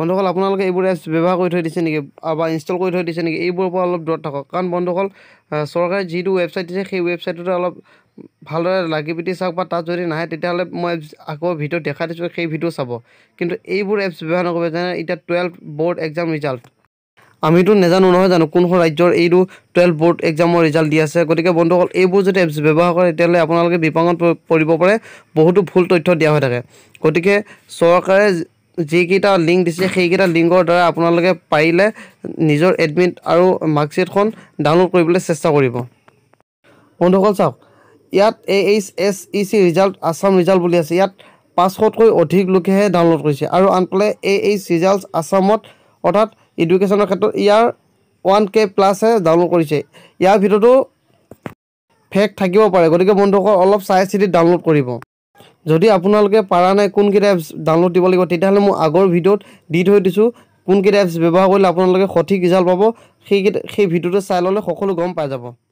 বন্ধুসকল আপোনালোকে এইবোৰ এপছ ব্যৱহাৰ কৰি থৈ দিছে নেকি বা ইনষ্টল কৰি থৈ দিছে নেকি এইবোৰৰ পৰা অলপ দূৰত থাকক কাৰণ বন্ধুসকল চৰকাৰে যিটো ৱেবছাইট দিছে সেই ৱেবছাইটতে অলপ ভালদৰে লাগি পিটি চাওক বা তাত যদি নাহে তেতিয়াহ'লে মই আকৌ ভিডিঅ' দেখাই দিছোঁ সেই ভিডিঅ' চাব কিন্তু এইবোৰ এপছ ব্যৱহাৰ নকৰিব যেনে এতিয়া টুৱেলভ বৰ্ড এক্সাম ৰিজাল্ট আমিতো নেজানো নহয় জানো কোনখন ৰাজ্যৰ এইটো টুৱেলভ বৰ্ড এক্সামৰ ৰিজাল্ট দি আছে গতিকে বন্ধুসকল এইবোৰ যদি এপছ ব্যৱহাৰ কৰে তেতিয়াহ'লে আপোনালোকে বিপাঙত পৰিব পাৰে বহুতো ভুল তথ্য দিয়া হৈ থাকে গতিকে চৰকাৰে যিকেইটা লিংক দিছে সেইকেইটা লিংকৰ দ্বাৰা আপোনালোকে পাৰিলে নিজৰ এডমিট আৰু মাৰ্কশ্বিটখন ডাউনলোড কৰিবলৈ চেষ্টা কৰিব বন্ধুসকল চাওক ইয়াত A H S E C result Assam result বুলি আছে ইয়াত পাঁচশতকৈ অধিক লোকেহে ডাউনলোড কৰিছে আৰু আনফালে এ এইচ ৰিজাল্ট আছামত অৰ্থাৎ এডুকেশ্যনৰ ক্ষেত্ৰত ইয়াৰ ওৱান কে প্লাছহে ডাউনলোড কৰিছে ইয়াৰ ভিতৰতো ফেক থাকিব পাৰে গতিকে বন্ধুসকল অলপ চাই চিতি ডাউনলোড কৰিব যদি আপোনালোকে পাৰা নাই কোনকেইটা এপছ ডাউনলোড দিব লাগিব তেতিয়াহ'লে মই আগৰ ভিডিঅ'ত দি থৈ দিছোঁ কোনকেইটা এপছ ব্যৱহাৰ কৰিলে আপোনালোকে সঠিক ৰিজাল্ট পাব সেইকেইটা সেই ভিডিঅ'টো চাই ল'লে সকলো গম পাই যাব